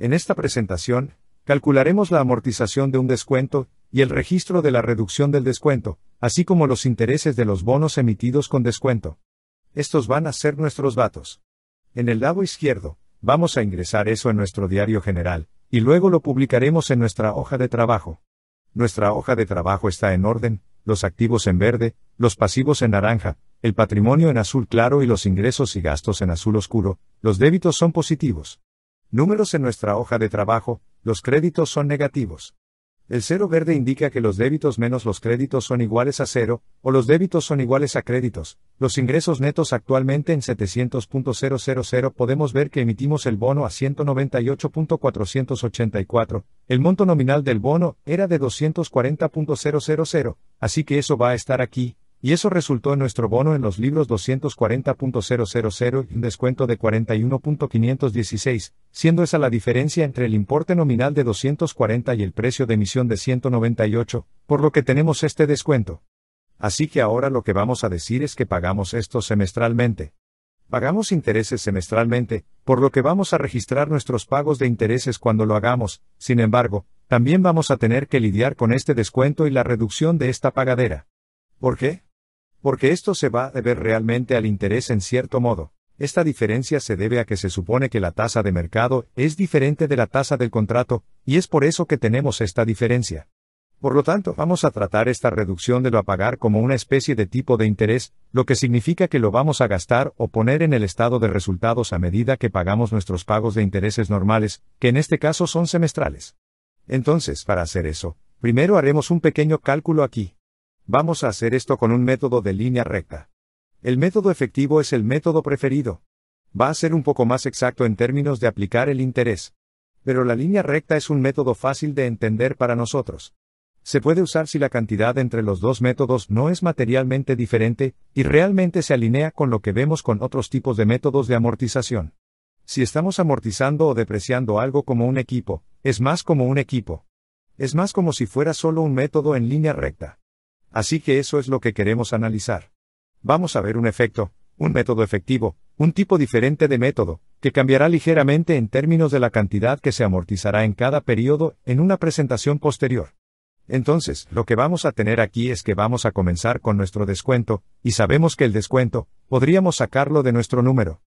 En esta presentación, calcularemos la amortización de un descuento y el registro de la reducción del descuento, así como los intereses de los bonos emitidos con descuento. Estos van a ser nuestros datos. En el lado izquierdo, vamos a ingresar eso en nuestro diario general, y luego lo publicaremos en nuestra hoja de trabajo. Nuestra hoja de trabajo está en orden, los activos en verde, los pasivos en naranja, el patrimonio en azul claro y los ingresos y gastos en azul oscuro, los débitos son positivos números en nuestra hoja de trabajo, los créditos son negativos. El cero verde indica que los débitos menos los créditos son iguales a cero, o los débitos son iguales a créditos. Los ingresos netos actualmente en 700.000 podemos ver que emitimos el bono a 198.484. El monto nominal del bono era de 240.000, así que eso va a estar aquí, y eso resultó en nuestro bono en los libros 240.000 y un descuento de 41.516, siendo esa la diferencia entre el importe nominal de 240 y el precio de emisión de 198, por lo que tenemos este descuento. Así que ahora lo que vamos a decir es que pagamos esto semestralmente. Pagamos intereses semestralmente, por lo que vamos a registrar nuestros pagos de intereses cuando lo hagamos, sin embargo, también vamos a tener que lidiar con este descuento y la reducción de esta pagadera. ¿Por qué? porque esto se va a deber realmente al interés en cierto modo. Esta diferencia se debe a que se supone que la tasa de mercado es diferente de la tasa del contrato, y es por eso que tenemos esta diferencia. Por lo tanto, vamos a tratar esta reducción de lo a pagar como una especie de tipo de interés, lo que significa que lo vamos a gastar o poner en el estado de resultados a medida que pagamos nuestros pagos de intereses normales, que en este caso son semestrales. Entonces, para hacer eso, primero haremos un pequeño cálculo aquí. Vamos a hacer esto con un método de línea recta. El método efectivo es el método preferido. Va a ser un poco más exacto en términos de aplicar el interés. Pero la línea recta es un método fácil de entender para nosotros. Se puede usar si la cantidad entre los dos métodos no es materialmente diferente, y realmente se alinea con lo que vemos con otros tipos de métodos de amortización. Si estamos amortizando o depreciando algo como un equipo, es más como un equipo. Es más como si fuera solo un método en línea recta. Así que eso es lo que queremos analizar. Vamos a ver un efecto, un método efectivo, un tipo diferente de método, que cambiará ligeramente en términos de la cantidad que se amortizará en cada periodo en una presentación posterior. Entonces, lo que vamos a tener aquí es que vamos a comenzar con nuestro descuento, y sabemos que el descuento, podríamos sacarlo de nuestro número.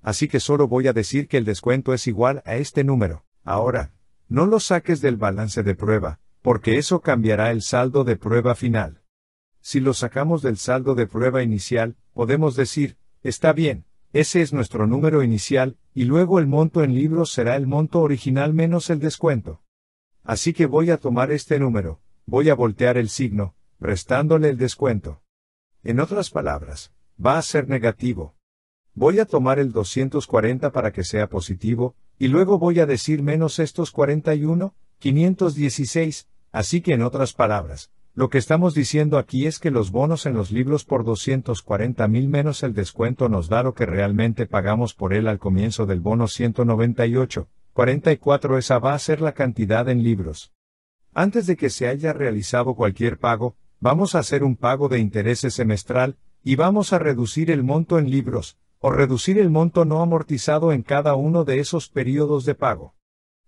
Así que solo voy a decir que el descuento es igual a este número. Ahora, no lo saques del balance de prueba, porque eso cambiará el saldo de prueba final si lo sacamos del saldo de prueba inicial, podemos decir, está bien, ese es nuestro número inicial, y luego el monto en libros será el monto original menos el descuento. Así que voy a tomar este número, voy a voltear el signo, restándole el descuento. En otras palabras, va a ser negativo. Voy a tomar el 240 para que sea positivo, y luego voy a decir menos estos 41, 516, así que en otras palabras, lo que estamos diciendo aquí es que los bonos en los libros por 240 mil menos el descuento nos da lo que realmente pagamos por él al comienzo del bono 198, 44 esa va a ser la cantidad en libros. Antes de que se haya realizado cualquier pago, vamos a hacer un pago de intereses semestral, y vamos a reducir el monto en libros, o reducir el monto no amortizado en cada uno de esos periodos de pago.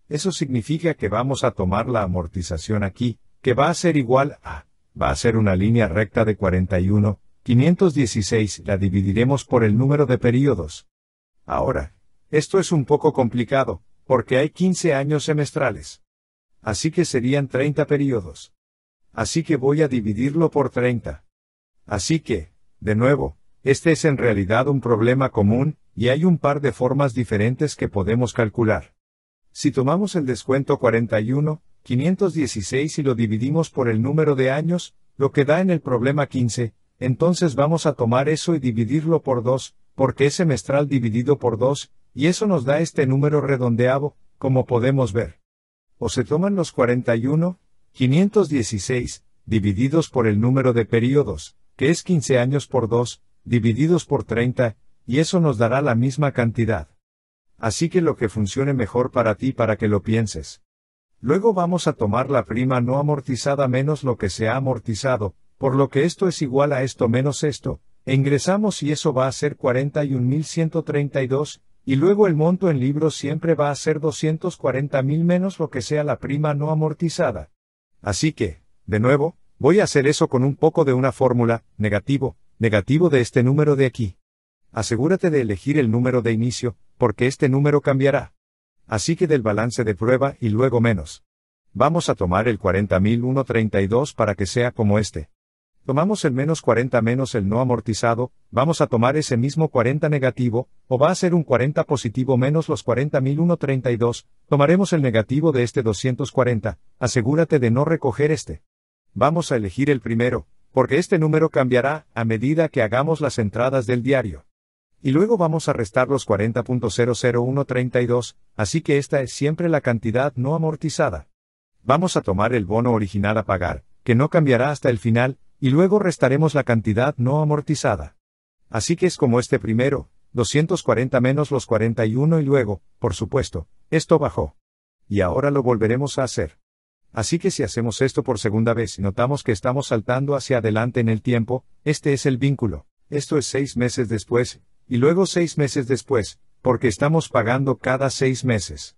Eso significa que vamos a tomar la amortización aquí, que va a ser igual a, va a ser una línea recta de 41, 516, la dividiremos por el número de periodos. Ahora, esto es un poco complicado, porque hay 15 años semestrales. Así que serían 30 periodos. Así que voy a dividirlo por 30. Así que, de nuevo, este es en realidad un problema común, y hay un par de formas diferentes que podemos calcular. Si tomamos el descuento 41, 516 y lo dividimos por el número de años, lo que da en el problema 15, entonces vamos a tomar eso y dividirlo por 2, porque es semestral dividido por 2, y eso nos da este número redondeado, como podemos ver. O se toman los 41, 516, divididos por el número de periodos, que es 15 años por 2, divididos por 30, y eso nos dará la misma cantidad. Así que lo que funcione mejor para ti para que lo pienses. Luego vamos a tomar la prima no amortizada menos lo que se ha amortizado, por lo que esto es igual a esto menos esto, e ingresamos y eso va a ser 41.132, y luego el monto en libros siempre va a ser 240.000 menos lo que sea la prima no amortizada. Así que, de nuevo, voy a hacer eso con un poco de una fórmula, negativo, negativo de este número de aquí. Asegúrate de elegir el número de inicio, porque este número cambiará. Así que del balance de prueba y luego menos. Vamos a tomar el 40.132 para que sea como este. Tomamos el menos 40 menos el no amortizado, vamos a tomar ese mismo 40 negativo, o va a ser un 40 positivo menos los 40.132, tomaremos el negativo de este 240, asegúrate de no recoger este. Vamos a elegir el primero, porque este número cambiará a medida que hagamos las entradas del diario y luego vamos a restar los 40.00132, así que esta es siempre la cantidad no amortizada. Vamos a tomar el bono original a pagar, que no cambiará hasta el final, y luego restaremos la cantidad no amortizada. Así que es como este primero, 240 menos los 41 y luego, por supuesto, esto bajó. Y ahora lo volveremos a hacer. Así que si hacemos esto por segunda vez y notamos que estamos saltando hacia adelante en el tiempo, este es el vínculo. Esto es seis meses después, y luego seis meses después, porque estamos pagando cada seis meses.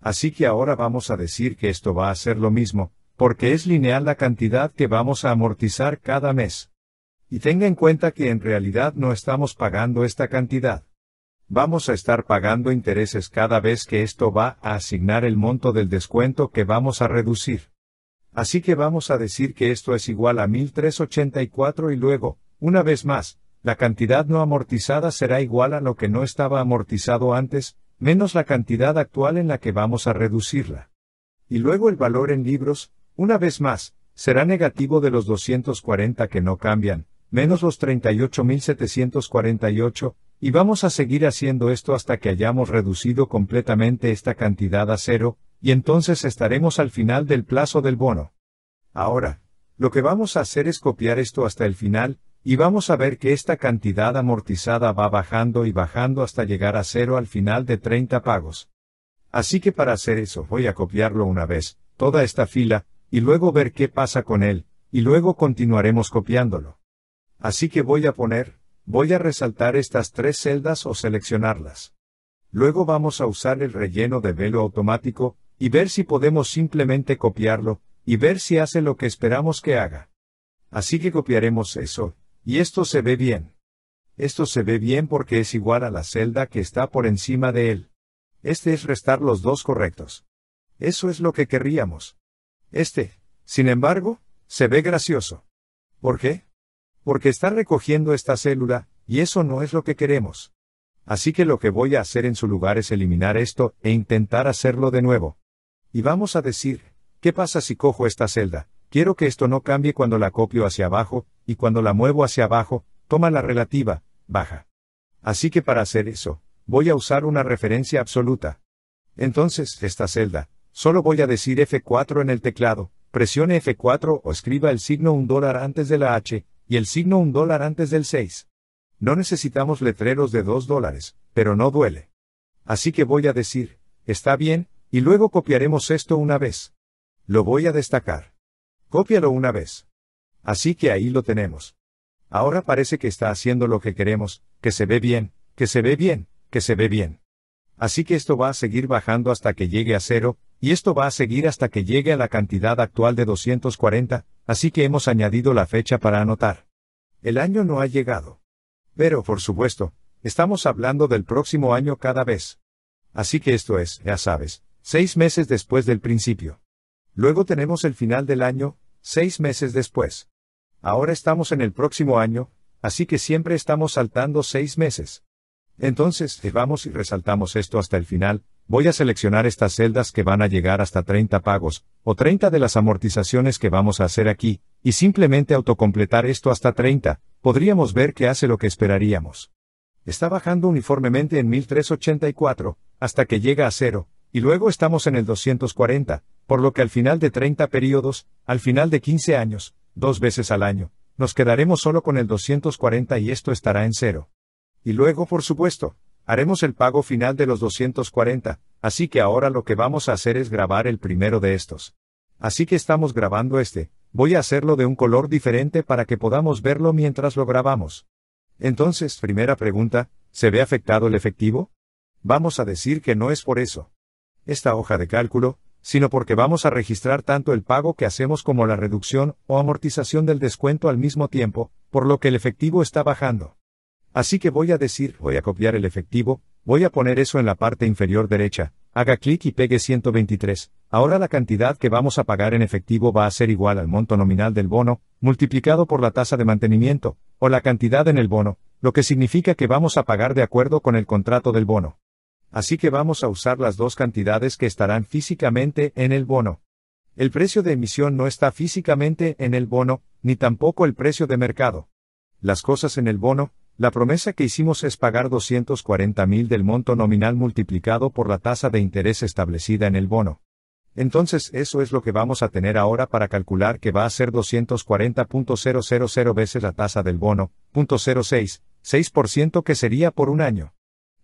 Así que ahora vamos a decir que esto va a ser lo mismo, porque es lineal la cantidad que vamos a amortizar cada mes. Y tenga en cuenta que en realidad no estamos pagando esta cantidad. Vamos a estar pagando intereses cada vez que esto va a asignar el monto del descuento que vamos a reducir. Así que vamos a decir que esto es igual a 1384 y luego, una vez más, la cantidad no amortizada será igual a lo que no estaba amortizado antes, menos la cantidad actual en la que vamos a reducirla. Y luego el valor en libros, una vez más, será negativo de los 240 que no cambian, menos los 38.748, y vamos a seguir haciendo esto hasta que hayamos reducido completamente esta cantidad a cero, y entonces estaremos al final del plazo del bono. Ahora, lo que vamos a hacer es copiar esto hasta el final, y vamos a ver que esta cantidad amortizada va bajando y bajando hasta llegar a cero al final de 30 pagos. Así que para hacer eso voy a copiarlo una vez, toda esta fila, y luego ver qué pasa con él, y luego continuaremos copiándolo. Así que voy a poner, voy a resaltar estas tres celdas o seleccionarlas. Luego vamos a usar el relleno de velo automático, y ver si podemos simplemente copiarlo, y ver si hace lo que esperamos que haga. Así que copiaremos eso, y esto se ve bien. Esto se ve bien porque es igual a la celda que está por encima de él. Este es restar los dos correctos. Eso es lo que querríamos. Este, sin embargo, se ve gracioso. ¿Por qué? Porque está recogiendo esta célula, y eso no es lo que queremos. Así que lo que voy a hacer en su lugar es eliminar esto e intentar hacerlo de nuevo. Y vamos a decir, ¿qué pasa si cojo esta celda, Quiero que esto no cambie cuando la copio hacia abajo, y cuando la muevo hacia abajo, toma la relativa, baja. Así que para hacer eso, voy a usar una referencia absoluta. Entonces, esta celda, solo voy a decir F4 en el teclado, presione F4 o escriba el signo un dólar antes de la H, y el signo un dólar antes del 6. No necesitamos letreros de 2 dólares, pero no duele. Así que voy a decir, está bien, y luego copiaremos esto una vez. Lo voy a destacar. Cópialo una vez. Así que ahí lo tenemos. Ahora parece que está haciendo lo que queremos, que se ve bien, que se ve bien, que se ve bien. Así que esto va a seguir bajando hasta que llegue a cero, y esto va a seguir hasta que llegue a la cantidad actual de 240, así que hemos añadido la fecha para anotar. El año no ha llegado. Pero, por supuesto, estamos hablando del próximo año cada vez. Así que esto es, ya sabes, seis meses después del principio. Luego tenemos el final del año, seis meses después. Ahora estamos en el próximo año, así que siempre estamos saltando seis meses. Entonces, eh, vamos y resaltamos esto hasta el final, voy a seleccionar estas celdas que van a llegar hasta 30 pagos, o 30 de las amortizaciones que vamos a hacer aquí, y simplemente autocompletar esto hasta 30, podríamos ver que hace lo que esperaríamos. Está bajando uniformemente en 1384, hasta que llega a cero, y luego estamos en el 240, por lo que al final de 30 periodos, al final de 15 años, dos veces al año, nos quedaremos solo con el 240 y esto estará en cero. Y luego, por supuesto, haremos el pago final de los 240, así que ahora lo que vamos a hacer es grabar el primero de estos. Así que estamos grabando este, voy a hacerlo de un color diferente para que podamos verlo mientras lo grabamos. Entonces, primera pregunta, ¿se ve afectado el efectivo? Vamos a decir que no es por eso. Esta hoja de cálculo, sino porque vamos a registrar tanto el pago que hacemos como la reducción o amortización del descuento al mismo tiempo, por lo que el efectivo está bajando. Así que voy a decir, voy a copiar el efectivo, voy a poner eso en la parte inferior derecha, haga clic y pegue 123. Ahora la cantidad que vamos a pagar en efectivo va a ser igual al monto nominal del bono, multiplicado por la tasa de mantenimiento, o la cantidad en el bono, lo que significa que vamos a pagar de acuerdo con el contrato del bono así que vamos a usar las dos cantidades que estarán físicamente en el bono. El precio de emisión no está físicamente en el bono, ni tampoco el precio de mercado. Las cosas en el bono, la promesa que hicimos es pagar 240 mil del monto nominal multiplicado por la tasa de interés establecida en el bono. Entonces eso es lo que vamos a tener ahora para calcular que va a ser 240.000 veces la tasa del bono, 0.06, 6% que sería por un año.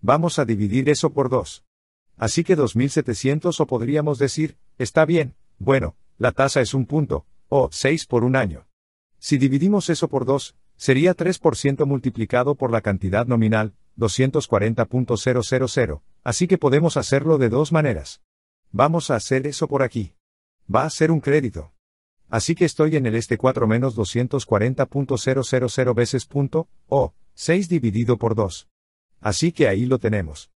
Vamos a dividir eso por 2. Así que 2.700 o podríamos decir, está bien, bueno, la tasa es un punto, o 6 por un año. Si dividimos eso por 2, sería 3% multiplicado por la cantidad nominal, 240.000, así que podemos hacerlo de dos maneras. Vamos a hacer eso por aquí. Va a ser un crédito. Así que estoy en el este 4 menos 240.000 veces punto, o, 6 dividido por 2. Así que ahí lo tenemos.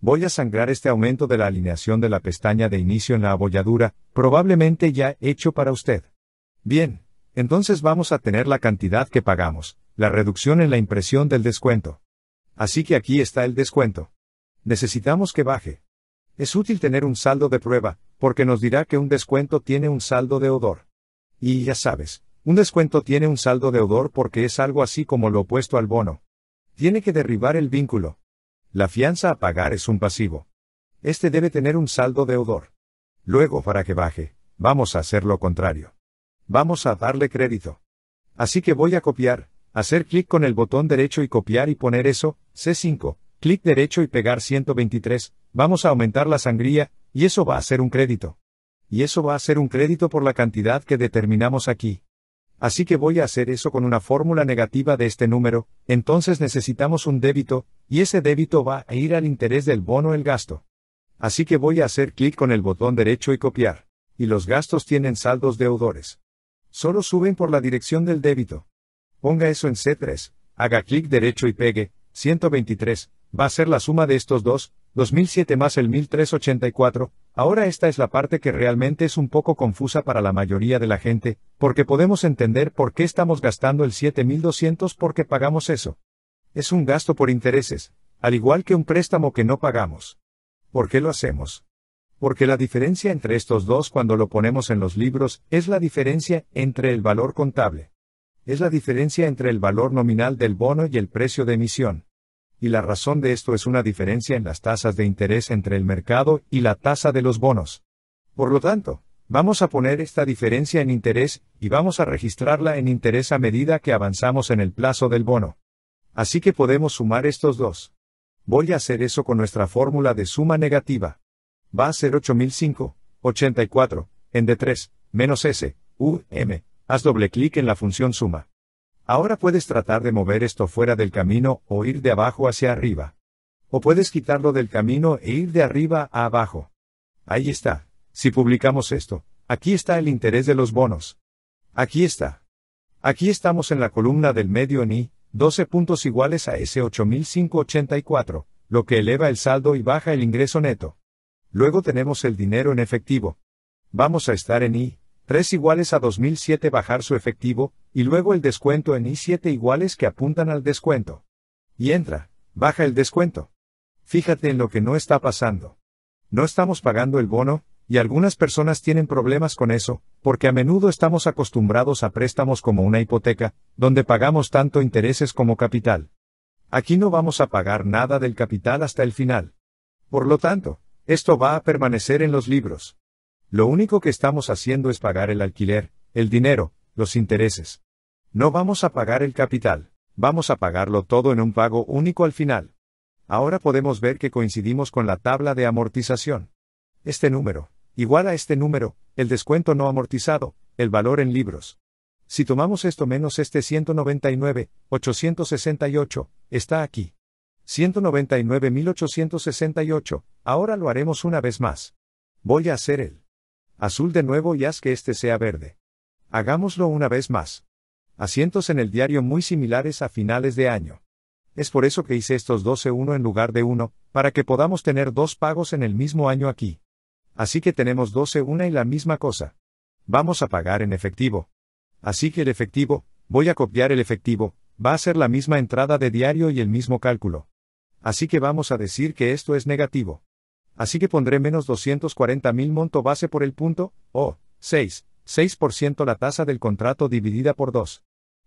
Voy a sangrar este aumento de la alineación de la pestaña de inicio en la abolladura, probablemente ya hecho para usted. Bien, entonces vamos a tener la cantidad que pagamos, la reducción en la impresión del descuento. Así que aquí está el descuento. Necesitamos que baje. Es útil tener un saldo de prueba, porque nos dirá que un descuento tiene un saldo de odor. Y ya sabes, un descuento tiene un saldo de odor porque es algo así como lo opuesto al bono. Tiene que derribar el vínculo. La fianza a pagar es un pasivo. Este debe tener un saldo deudor. Luego, para que baje, vamos a hacer lo contrario. Vamos a darle crédito. Así que voy a copiar, hacer clic con el botón derecho y copiar y poner eso, C5, clic derecho y pegar 123, vamos a aumentar la sangría, y eso va a ser un crédito. Y eso va a ser un crédito por la cantidad que determinamos aquí así que voy a hacer eso con una fórmula negativa de este número, entonces necesitamos un débito, y ese débito va a ir al interés del bono el gasto. Así que voy a hacer clic con el botón derecho y copiar, y los gastos tienen saldos deudores. Solo suben por la dirección del débito. Ponga eso en C3, haga clic derecho y pegue, 123, va a ser la suma de estos dos, 2007 más el 1384, ahora esta es la parte que realmente es un poco confusa para la mayoría de la gente, porque podemos entender por qué estamos gastando el 7200 porque pagamos eso. Es un gasto por intereses, al igual que un préstamo que no pagamos. ¿Por qué lo hacemos? Porque la diferencia entre estos dos cuando lo ponemos en los libros es la diferencia entre el valor contable. Es la diferencia entre el valor nominal del bono y el precio de emisión y la razón de esto es una diferencia en las tasas de interés entre el mercado y la tasa de los bonos. Por lo tanto, vamos a poner esta diferencia en interés y vamos a registrarla en interés a medida que avanzamos en el plazo del bono. Así que podemos sumar estos dos. Voy a hacer eso con nuestra fórmula de suma negativa. Va a ser 8005, 84, en D3, menos S, U, M. Haz doble clic en la función suma. Ahora puedes tratar de mover esto fuera del camino o ir de abajo hacia arriba. O puedes quitarlo del camino e ir de arriba a abajo. Ahí está. Si publicamos esto, aquí está el interés de los bonos. Aquí está. Aquí estamos en la columna del medio en I, 12 puntos iguales a ese 8584, lo que eleva el saldo y baja el ingreso neto. Luego tenemos el dinero en efectivo. Vamos a estar en I, 3 iguales a 2007 bajar su efectivo, y luego el descuento en I7 iguales que apuntan al descuento. Y entra, baja el descuento. Fíjate en lo que no está pasando. No estamos pagando el bono, y algunas personas tienen problemas con eso, porque a menudo estamos acostumbrados a préstamos como una hipoteca, donde pagamos tanto intereses como capital. Aquí no vamos a pagar nada del capital hasta el final. Por lo tanto, esto va a permanecer en los libros. Lo único que estamos haciendo es pagar el alquiler, el dinero, los intereses. No vamos a pagar el capital, vamos a pagarlo todo en un pago único al final. Ahora podemos ver que coincidimos con la tabla de amortización. Este número, igual a este número, el descuento no amortizado, el valor en libros. Si tomamos esto menos este 199, 868, está aquí. 199.868, ahora lo haremos una vez más. Voy a hacer el Azul de nuevo y haz que este sea verde. Hagámoslo una vez más. Asientos en el diario muy similares a finales de año. Es por eso que hice estos 12 uno en lugar de uno, para que podamos tener dos pagos en el mismo año aquí. Así que tenemos 12 una y la misma cosa. Vamos a pagar en efectivo. Así que el efectivo, voy a copiar el efectivo, va a ser la misma entrada de diario y el mismo cálculo. Así que vamos a decir que esto es negativo. Así que pondré menos mil monto base por el punto, o, 6, 6% la tasa del contrato dividida por 2.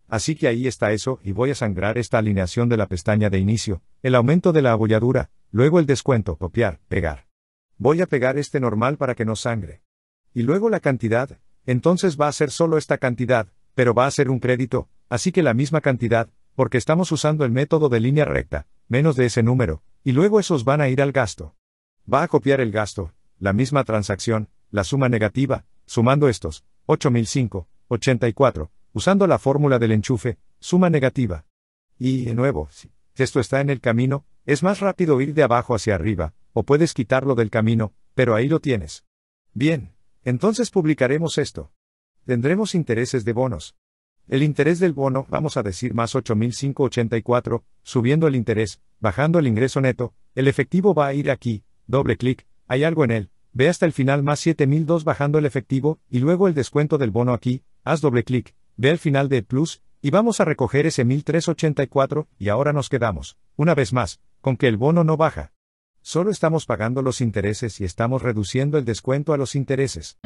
Así que ahí está eso, y voy a sangrar esta alineación de la pestaña de inicio, el aumento de la abolladura, luego el descuento, copiar, pegar. Voy a pegar este normal para que no sangre. Y luego la cantidad, entonces va a ser solo esta cantidad, pero va a ser un crédito, así que la misma cantidad, porque estamos usando el método de línea recta, menos de ese número, y luego esos van a ir al gasto. Va a copiar el gasto, la misma transacción, la suma negativa, sumando estos, 8005, 84, usando la fórmula del enchufe, suma negativa. Y, de nuevo, si esto está en el camino, es más rápido ir de abajo hacia arriba, o puedes quitarlo del camino, pero ahí lo tienes. Bien, entonces publicaremos esto. Tendremos intereses de bonos. El interés del bono, vamos a decir más 8.584, subiendo el interés, bajando el ingreso neto, el efectivo va a ir aquí, doble clic, hay algo en él, ve hasta el final más 7002 bajando el efectivo, y luego el descuento del bono aquí, haz doble clic, ve al final de Plus, y vamos a recoger ese 1384, y ahora nos quedamos, una vez más, con que el bono no baja. Solo estamos pagando los intereses y estamos reduciendo el descuento a los intereses.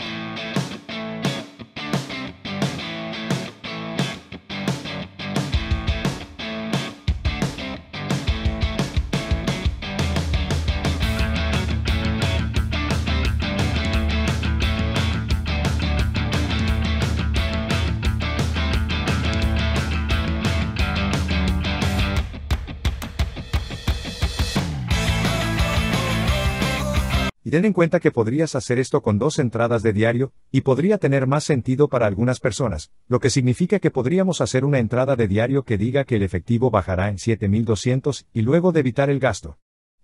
y ten en cuenta que podrías hacer esto con dos entradas de diario, y podría tener más sentido para algunas personas, lo que significa que podríamos hacer una entrada de diario que diga que el efectivo bajará en 7.200 y luego debitar el gasto.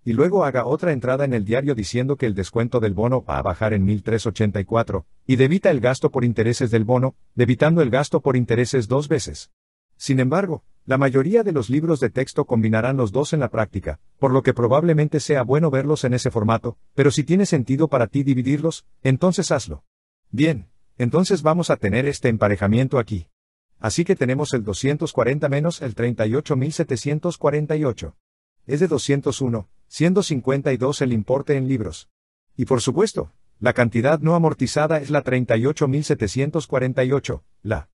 Y luego haga otra entrada en el diario diciendo que el descuento del bono va a bajar en 1.384, y debita el gasto por intereses del bono, debitando el gasto por intereses dos veces. Sin embargo, la mayoría de los libros de texto combinarán los dos en la práctica, por lo que probablemente sea bueno verlos en ese formato, pero si tiene sentido para ti dividirlos, entonces hazlo. Bien, entonces vamos a tener este emparejamiento aquí. Así que tenemos el 240 menos el 38748. Es de 201, 152 el importe en libros. Y por supuesto, la cantidad no amortizada es la 38748, la